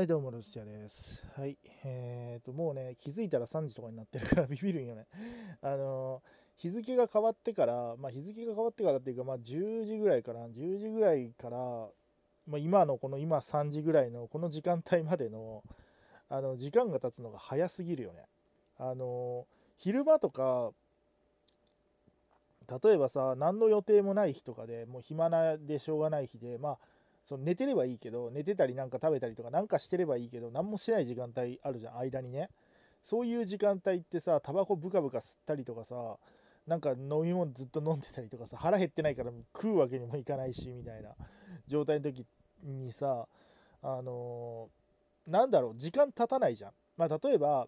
はい、どうも、ロシアです。はい、えっ、ー、と、もうね、気づいたら3時とかになってるからビビるんよね。あの、日付が変わってから、まあ、日付が変わってからっていうか、まあ、10時ぐらいから、10時ぐらいから、まあ、今のこの今3時ぐらいのこの時間帯までの、あの、時間が経つのが早すぎるよね。あの、昼間とか、例えばさ、何の予定もない日とかでもう暇なでしょうがない日で、まあ、その寝てればいいけど寝てたりなんか食べたりとかなんかしてればいいけど何もしてない時間帯あるじゃん間にねそういう時間帯ってさタバコブカブカ吸ったりとかさなんか飲み物ずっと飲んでたりとかさ腹減ってないから食うわけにもいかないしみたいな状態の時にさあのー、なんだろう時間経たないじゃんまあ例えば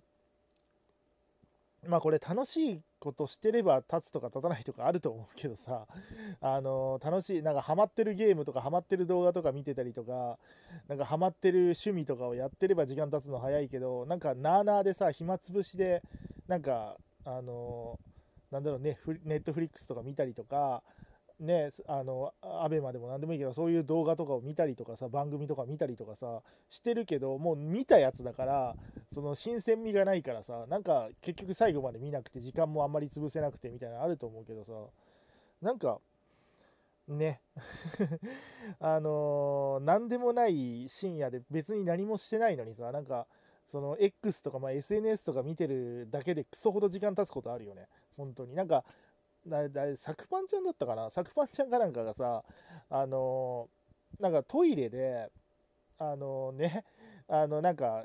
まあこれ楽しいことしてれば立つとか立たないとかあると思うけどさ あの楽しいなんかハマってるゲームとかハマってる動画とか見てたりとかなんかハマってる趣味とかをやってれば時間経つの早いけどなんかなーなーでさ暇つぶしでなんかあのなんだろうねネットフリックスとか見たりとかねあの ABEMA でも何でもいいけどそういう動画とかを見たりとかさ番組とか見たりとかさしてるけどもう見たやつだからその新鮮味がないからさなんか結局最後まで見なくて時間もあんまり潰せなくてみたいなのあると思うけどさなんかね あのー、何でもない深夜で別に何もしてないのにさなんかその X とかま SNS とか見てるだけでクソほど時間経つことあるよね本当になんかだだサクパンちゃんだったかなサクパンちゃんかなんかがさあのなんかトイレであのねあのなんか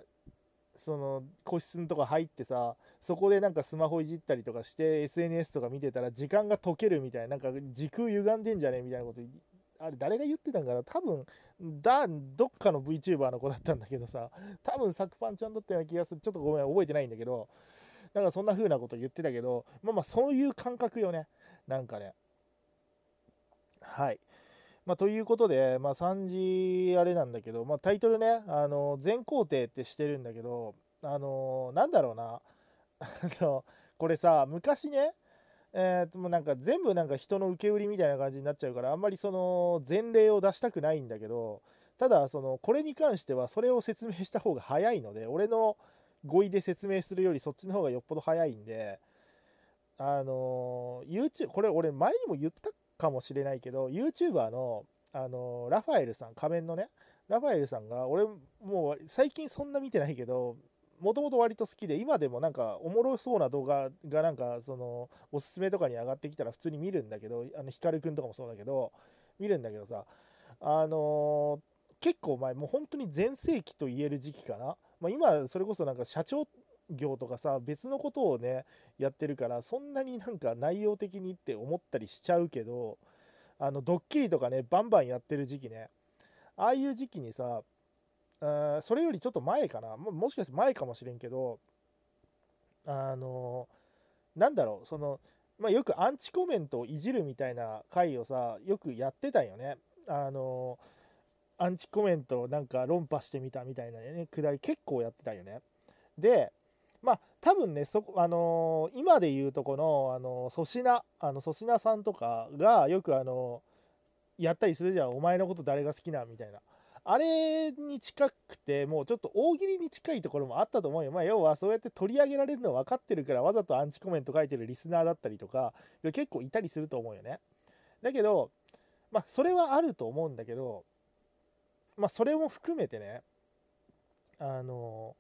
その個室のとこ入ってさそこでなんかスマホいじったりとかして SNS とか見てたら時間が解けるみたいななんか時空歪んでんじゃねみたいなことあれ誰が言ってたんかな多分だどっかの VTuber の子だったんだけどさ多分サクパンちゃんだったような気がするちょっとごめん覚えてないんだけどなんかそんな風なこと言ってたけど、まあまあそういう感覚よね。なんかね。はい。まあ、ということで、まあ、3時あれなんだけど、まあ、タイトルね、あの、全工程ってしてるんだけど、あの、なんだろうな。あの、これさ、昔ね、えー、ともうなんか全部なんか人の受け売りみたいな感じになっちゃうからあんまりその前例を出したくないんだけどただそのこれに関してはそれを説明した方が早いので俺の語彙で説明するよりそっちの方がよっぽど早いんで、あの YouTube、これ俺前にも言ったかもしれないけど、YouTuber の、あのラファエルさん、仮面のね、ラファエルさんが、俺もう最近そんな見てないけど、もともと割と好きで、今でもなんかおもろそうな動画がなんか、その、おすすめとかに上がってきたら普通に見るんだけど、あの、ヒカルくんとかもそうだけど、見るんだけどさ、あのー、結構前、もう本当に全盛期と言える時期かな。まあ、今それこそなんか社長業とかさ別のことをねやってるからそんなになんか内容的にって思ったりしちゃうけどあのドッキリとかねバンバンやってる時期ねああいう時期にさあそれよりちょっと前かなもしかして前かもしれんけどあのなんだろうその、まあ、よくアンチコメントをいじるみたいな回をさよくやってたんよねあのーアンチコメントをなんか論破してみたみたいなね、くだり結構やってたよね。で、まあ多分ね、そあのー、今で言うとこの、あのー、粗品、あの、粗品さんとかがよくあのー、やったりするじゃん、お前のこと誰が好きなみたいな。あれに近くて、もうちょっと大喜利に近いところもあったと思うよ。まあ、要はそうやって取り上げられるの分かってるから、わざとアンチコメント書いてるリスナーだったりとか、結構いたりすると思うよね。だけど、まあ、それはあると思うんだけど、まあ、それも含めてねあの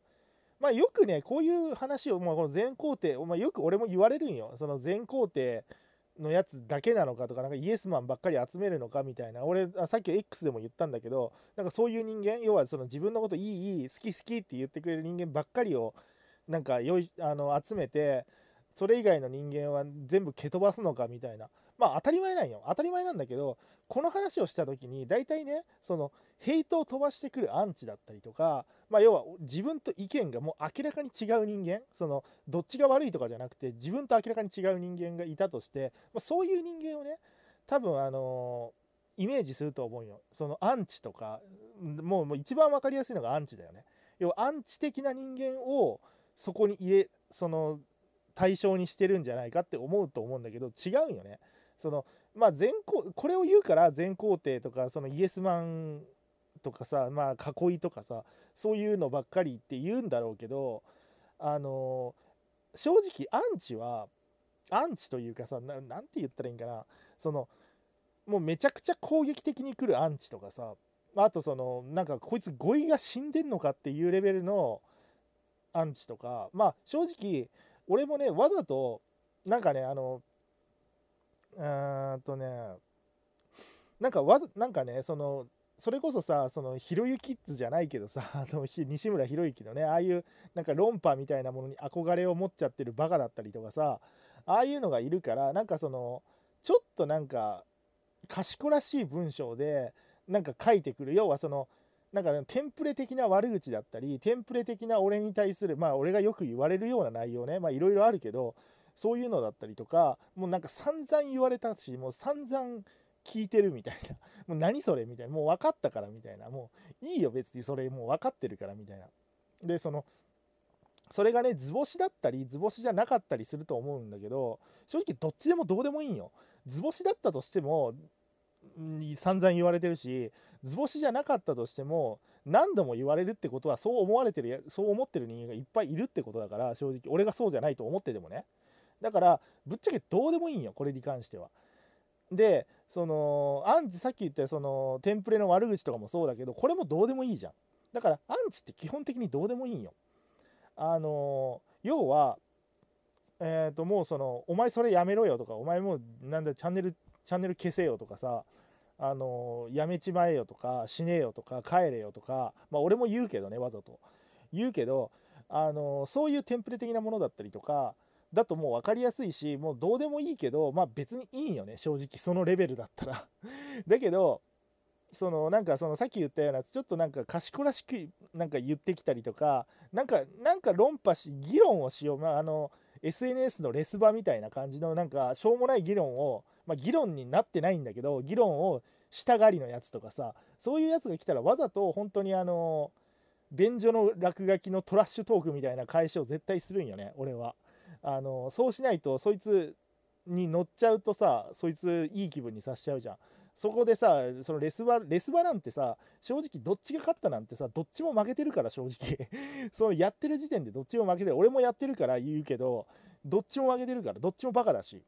まあ、よくねこういう話を、まあ、この全皇帝、まあ、よく俺も言われるんよその全皇帝のやつだけなのかとかなんかイエスマンばっかり集めるのかみたいな俺さっき X でも言ったんだけどなんかそういう人間要はその自分のこといいいい好き好きって言ってくれる人間ばっかりをなんかよいあの集めてそれ以外の人間は全部蹴飛ばすのかみたいなまあ当たり前なんよ当たり前なんだけどこの話をした時に大体ねそのヘイトを飛ばしてくるアンチだったりとか、まあ、要は自分と意見がもう明らかに違う人間そのどっちが悪いとかじゃなくて自分と明らかに違う人間がいたとして、まあ、そういう人間をね多分あのー、イメージすると思うよそのアンチとかもうもう一番分かりやすいのがアンチだよね要はアンチ的な人間をそこに入れその対象にしてるんじゃないかって思うと思うんだけど違うよねそのまあ全ここれを言うから全皇帝とかそのイエスマンとかさまあ囲いとかさそういうのばっかりって言うんだろうけどあの正直アンチはアンチというかさ何て言ったらいいんかなそのもうめちゃくちゃ攻撃的に来るアンチとかさあとそのなんかこいつ語彙が死んでんのかっていうレベルのアンチとかまあ正直俺もねわざとなんかねあのうんとねなんかわなんかねそのそれこそさそのひろゆきッズじゃないけどさ あの西村ひろゆきのねああいうなんか論破みたいなものに憧れを持っちゃってるバカだったりとかさああいうのがいるからなんかそのちょっとなんか賢らしい文章でなんか書いてくる要はそのなんかテンプレ的な悪口だったりテンプレ的な俺に対するまあ俺がよく言われるような内容ねまあいろいろあるけどそういうのだったりとかもうなんか散々言われたしもう散々聞いてるみたいな もう何それみたいなもう分かったからみたいなもういいよ別にそれもう分かってるからみたいなでそのそれがね図星だったり図星じゃなかったりすると思うんだけど正直どっちでもどうでもいいんよ図星だったとしても散々言われてるし図星じゃなかったとしても何度も言われるってことはそう思われてるそう思ってる人間がいっぱいいるってことだから正直俺がそうじゃないと思っててもねだからぶっちゃけどうでもいいんよこれに関しては。でそのアンチさっき言ったそのテンプレの悪口とかもそうだけどこれもどうでもいいじゃんだからアンチって基本的にどうでもいいんよあの要はえっ、ともうそのお前それやめろよとかお前もうなんだチャンネルチャンネル消せよとかさあのやめちまえよとか死ねよとか帰れよとかまあ俺も言うけどねわざと言うけどあのそういうテンプレ的なものだったりとかだともう分かりやすいしもうどうでもいいけどまあ別にいいよね正直そのレベルだったら だけどそのなんかそのさっき言ったようなちょっとなんか賢らしくなんか言ってきたりとかなんかなんか論破し議論をしようまああの SNS のレス場みたいな感じのなんかしょうもない議論をまあ議論になってないんだけど議論をしたがりのやつとかさそういうやつが来たらわざと本当にあの便所の落書きのトラッシュトークみたいな返しを絶対するんよね俺は。あのそうしないとそいつに乗っちゃうとさそいついい気分にさせちゃうじゃん。そこでさそのレスバレスバなんてさ正直どっちが勝ったなんてさどっちも負けてるから正直 そのやってる時点でどっちも負けてる俺もやってるから言うけどどっちも負けてるからどっちもバカだし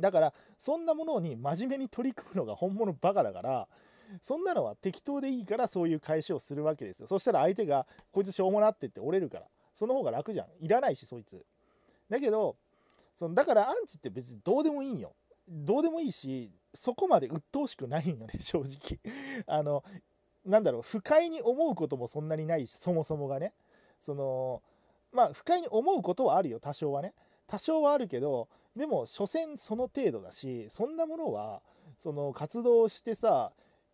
だからそんなものに真面目に取り組むのが本物バカだからそんなのは適当でいいからそういう返しをするわけですよそしたら相手がこいつしょうもなってって折れるからその方が楽じゃんいらないしそいつだけどそのだからアンチって別にどうでもいいんよどうでもいいしそこまで鬱陶しくないんよね 正直あのなんだろう不快に思うこともそんなにないしそもそもがねそのまあ不快に思うことはあるよ多少はね多少はあるけどでも所詮その程度だしそんなものはその活動してさ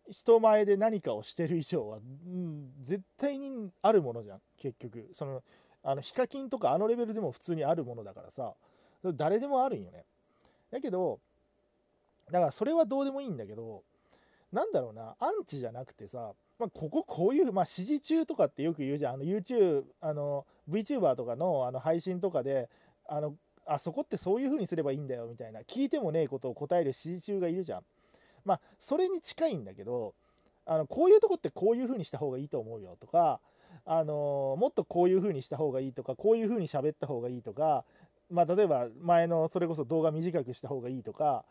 人前で何かをしてる以上は、うん、絶対にあるものじゃん結局そのあのヒカキンとかあのレベルでも普通にあるものだからさ誰でもあるんよねだけどだからそれはどうでもいいんだけどなんだろうなアンチじゃなくてさまあ、こここういう、まあ、指示中とかってよく言うじゃんあの YouTube あの VTuber とかのあの配信とかであのあそこってそういう風にすればいいんだよみたいな聞いてもねえことを答える指示中がいるじゃんまあそれに近いんだけどあのこういうとこってこういう風にした方がいいと思うよとかあのもっとこういう風にした方がいいとかこういう風に喋った方がいいとか、まあ、例えば前のそれこそ動画短くした方がいいとか、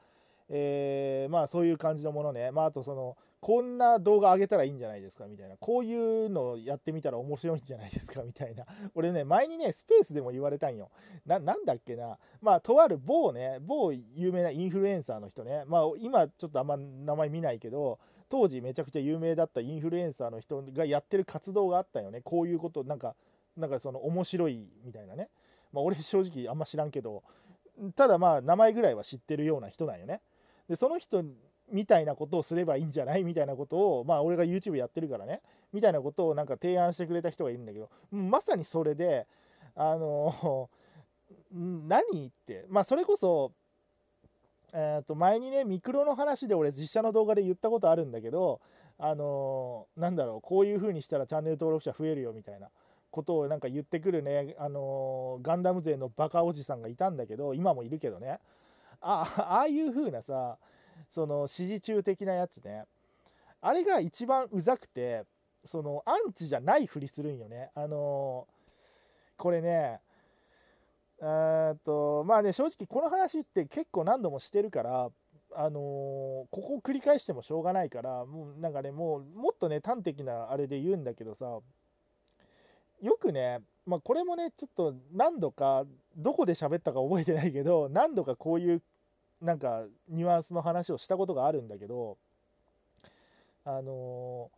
えー、まあそういう感じのものね、まあ、あとそのこんな動画上げたらいいんじゃないですかみたいなこういうのやってみたら面白いんじゃないですかみたいな俺ね前にねスペースでも言われたんよななんだっけなまあとある某ね某有名なインフルエンサーの人ねまあ今ちょっとあんま名前見ないけど当時めちゃくちゃ有名だったインフルエンサーの人がやってる活動があったよねこういうことなんかなんかその面白いみたいなね、まあ、俺正直あんま知らんけどただまあ名前ぐらいは知ってるような人なんよねでその人みたいなことをすればいいんじゃないみたいなことをまあ俺が YouTube やってるからねみたいなことをなんか提案してくれた人がいるんだけどまさにそれであの何ってまあそれこそえー、と前にねミクロの話で俺実写の動画で言ったことあるんだけどあのー、なんだろうこういう風にしたらチャンネル登録者増えるよみたいなことをなんか言ってくるねあのー、ガンダム勢のバカおじさんがいたんだけど今もいるけどねあああいう風なさその支持中的なやつねあれが一番うざくてそのアンチじゃないふりするんよねあのー、これねえっとまあね正直この話って結構何度もしてるからあのー、ここを繰り返してもしょうがないからもうなんかねもうもっとね端的なあれで言うんだけどさよくね、まあ、これもねちょっと何度かどこで喋ったか覚えてないけど何度かこういうなんかニュアンスの話をしたことがあるんだけどあのー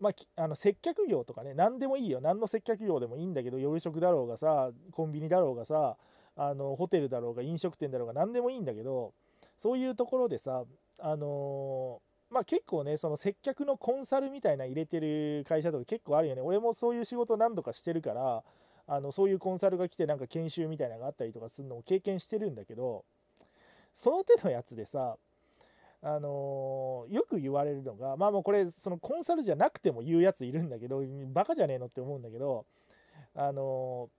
まあ、あの接客業とかね何でもいいよ何の接客業でもいいんだけど夜食だろうがさコンビニだろうがさあのホテルだろうが飲食店だろうが何でもいいんだけどそういうところでさあのー、まあ結構ねその接客のコンサルみたいな入れてる会社とか結構あるよね俺もそういう仕事何度かしてるからあのそういうコンサルが来てなんか研修みたいなのがあったりとかするのも経験してるんだけどその手のやつでさあのー、よく言われるのがまあもうこれそのコンサルじゃなくても言うやついるんだけどバカじゃねえのって思うんだけどあのー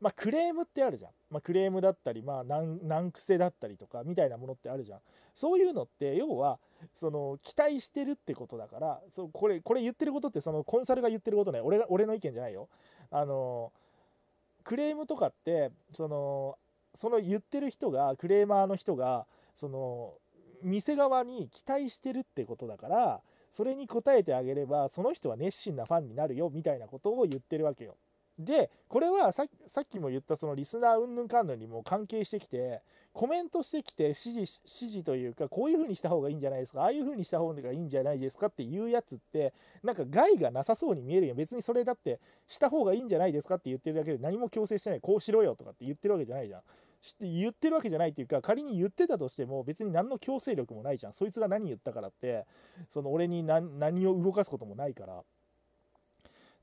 まあ、クレームってあるじゃん、まあ、クレームだったり、まあ難、難癖だったりとかみたいなものってあるじゃんそういうのって要はその期待してるってことだからそこれこれ言ってることってそのコンサルが言ってることね俺が俺の意見じゃないよあのクレームとかってそのその言ってる人がクレーマーの人がその店側に期待してるってことだからそれに応えてあげればその人は熱心なファンになるよみたいなことを言ってるわけよ。でこれはさっきも言ったそのリスナーうんぬんかんぬんにも関係してきてコメントしてきて指示指示というかこういう風にした方がいいんじゃないですかああいう風にした方がいいんじゃないですかっていうやつってなんか害がなさそうに見えるよ別にそれだってした方がいいんじゃないですかって言ってるだけで何も強制してないこうしろよとかって言ってるわけじゃないじゃん。って言ってるわけじゃないっていうか仮に言ってたとしても別に何の強制力もないじゃんそいつが何言ったからってその俺に何を動かすこともないから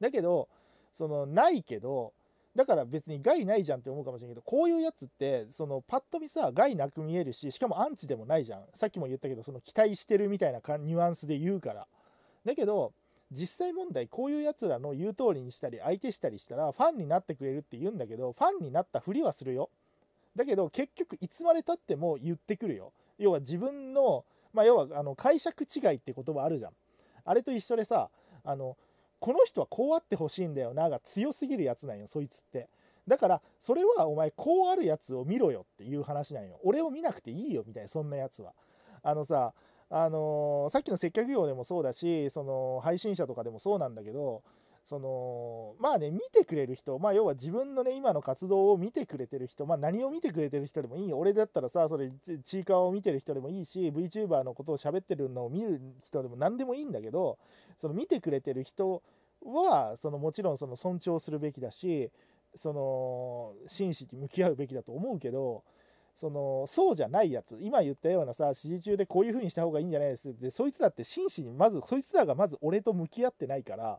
だけどそのないけどだから別に害ないじゃんって思うかもしれないけどこういうやつってそのパッと見さ害なく見えるししかもアンチでもないじゃんさっきも言ったけどその期待してるみたいなニュアンスで言うからだけど実際問題こういうやつらの言う通りにしたり相手したりしたらファンになってくれるって言うんだけどファンになったふりはするよだけど結局いつまでたっても言ってくるよ要は自分のまあ要はあの解釈違いって言葉あるじゃんあれと一緒でさあのこの人はこうあってほしいんだよなが強すぎるやつなんよそいつってだからそれはお前こうあるやつを見ろよっていう話なんよ俺を見なくていいよみたいなそんなやつはあのさあのー、さっきの接客業でもそうだしその配信者とかでもそうなんだけどそのまあね見てくれる人まあ要は自分のね今の活動を見てくれてる人まあ何を見てくれてる人でもいい俺だったらさそれちいかわを見てる人でもいいし VTuber のことを喋ってるのを見る人でも何でもいいんだけどその見てくれてる人はそのもちろんその尊重するべきだしその真摯に向き合うべきだと思うけどそのそうじゃないやつ今言ったようなさ指示中でこういう風にした方がいいんじゃないですってそいつだって真摯にまずそいつらがまず俺と向き合ってないから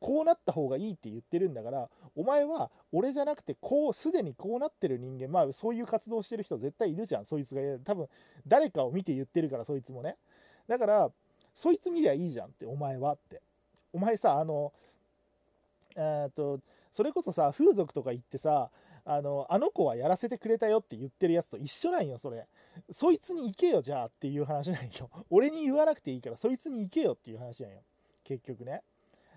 こうなった方がいいって言ってるんだからお前は俺じゃなくてこうすでにこうなってる人間まあそういう活動してる人絶対いるじゃんそいつが多分誰かを見て言ってるからそいつもねだからそいつ見りゃいいじゃんってお前はってお前さあのえっとそれこそさ風俗とか行ってさあのあの子はやらせてくれたよって言ってるやつと一緒なんよそれそいつに行けよじゃあっていう話なんよ俺に言わなくていいからそいつに行けよっていう話なんよ結局ね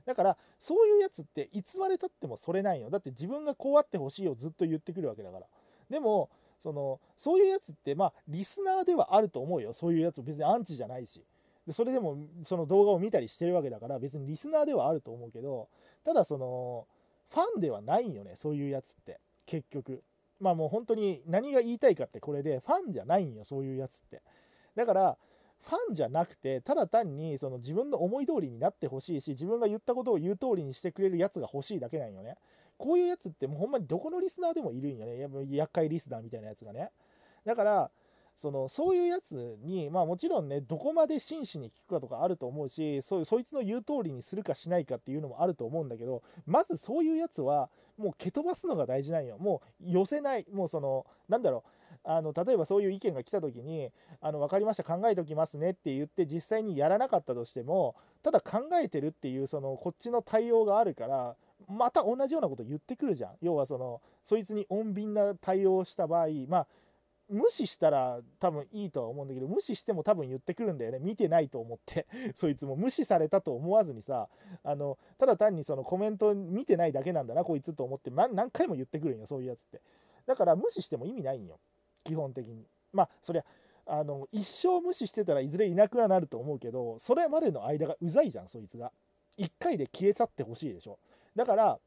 だからそういうやつっていつまでたってもそれないのだって自分がこうあってほしいをずっと言ってくるわけだからでもそのそういうやつってまあリスナーではあると思うよそういうやつ別にアンチじゃないしでそれでもその動画を見たりしてるわけだから別にリスナーではあると思うけどただそのファンではないよねそういうやつって結局まあもう本当に何が言いたいかってこれでファンじゃないんよそういうやつってだからファンじゃなくて、ただ単にその自分の思い通りになってほしいし、自分が言ったことを言う通りにしてくれるやつが欲しいだけなんよね。こういうやつってもうほんまにどこのリスナーでもいるんよね。や厄介リスナーみたいなやつがね。だから、そのそういうやつに、まあ、もちろんねどこまで真摯に聞くかとかあると思うしそそいつの言う通りにするかしないかっていうのもあると思うんだけどまずそういうやつはもう蹴飛ばすのが大事なんよもう寄せないもうそのなんだろうあの例えばそういう意見が来た時にあの分かりました考えときますねって言って実際にやらなかったとしてもただ考えてるっていうそのこっちの対応があるからまた同じようなこと言ってくるじゃん要はそのそいつに穏便な対応をした場合まあ無視したら多分いいとは思うんだけど無視しても多分言ってくるんだよね見てないと思って そいつも無視されたと思わずにさあのただ単にそのコメント見てないだけなんだなこいつと思って、何回も言ってくるんよそういうやつってだから無視しても意味ないんよ基本的にまあそりゃあの一生無視してたらいずれいなくはなると思うけどそれまでの間がうざいじゃんそいつが1回で消え去ってほしいでしょだから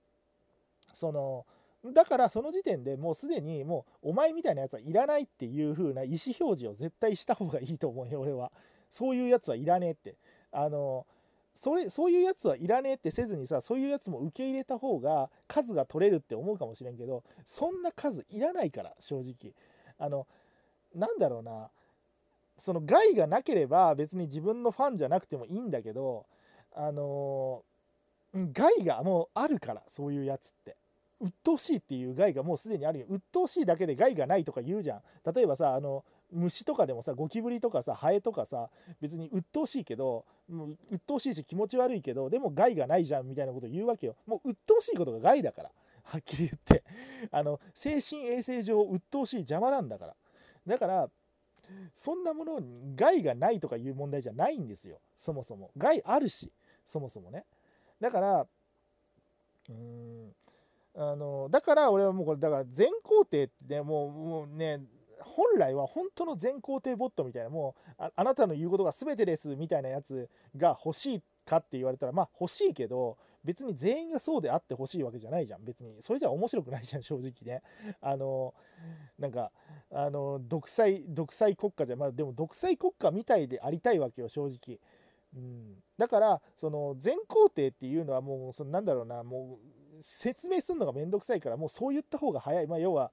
そのだからその時点でもうすでにもうお前みたいなやつはいらないっていう風な意思表示を絶対した方がいいと思うよ俺はそういうやつはいらねえってあのそれそういうやつはいらねえってせずにさそういうやつも受け入れた方が数が取れるって思うかもしれんけどそんな数いらないから正直あのなんだろうなその害がなければ別に自分のファンじゃなくてもいいんだけどあの害がもうあるからそういうやつって鬱陶しいっていう害がもうすでにあるよ鬱陶しいだけで害がないとか言うじゃん例えばさあの虫とかでもさゴキブリとかさハエとかさ別に鬱陶しいけどもう鬱陶しいし気持ち悪いけどでも害がないじゃんみたいなこと言うわけよもう鬱陶しいことが害だからはっきり言ってあの精神衛生上鬱陶しい邪魔なんだからだからそんなもの害がないとかいう問題じゃないんですよそもそも害あるしそもそもねだからうーんあのだから俺はもうこれだから全肯定ってもうもうね本来は本当の全肯定ボットみたいなもうあなたの言うことが全てですみたいなやつが欲しいかって言われたらまあ欲しいけど別に全員がそうであってほしいわけじゃないじゃん別にそれじゃ面白くないじゃん正直ねあのなんかあの独裁独裁国家じゃまあでも独裁国家みたいでありたいわけよ正直、うん、だからその全皇帝っていうのはもうそのなんだろうなもう説明するのが面倒くさいからもうそう言った方が早いまあ要は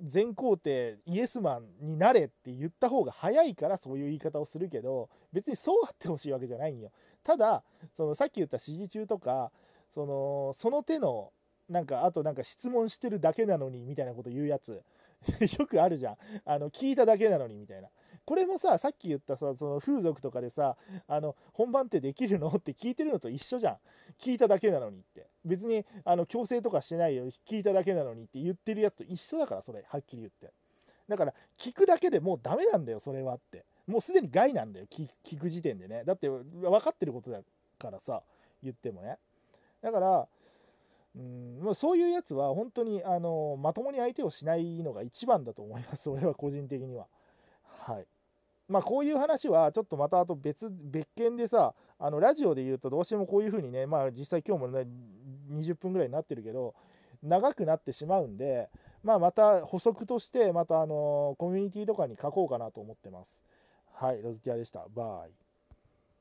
全皇帝イエスマンになれって言った方が早いからそういう言い方をするけど別にそうあってほしいわけじゃないんよただそのさっき言った支持中とかそのその手のなんかあとなんか質問してるだけなのにみたいなこと言うやつ よくあるじゃんあの聞いただけなのにみたいなこれもささっき言ったさその風俗とかでさあの本番ってできるのって聞いてるのと一緒じゃん聞いただけなのにって別にあの強制とかしてないよ聞いただけなのにって言ってるやつと一緒だからそれはっきり言ってだから聞くだけでもうダメなんだよそれはってもうすでに害なんだよ聞く時点でねだって分かってることだからさ言ってもねだから、うん、そういうやつは本当にあのまともに相手をしないのが一番だと思います、俺は個人的には。はい。まあ、こういう話はちょっとまたあと別別件でさ、あのラジオで言うとどうしてもこういうふうにね、まあ実際今日も、ね、20分ぐらいになってるけど、長くなってしまうんで、まあ、また補足として、またあのコミュニティとかに書こうかなと思ってます。はい、ロズティアでした。バイ。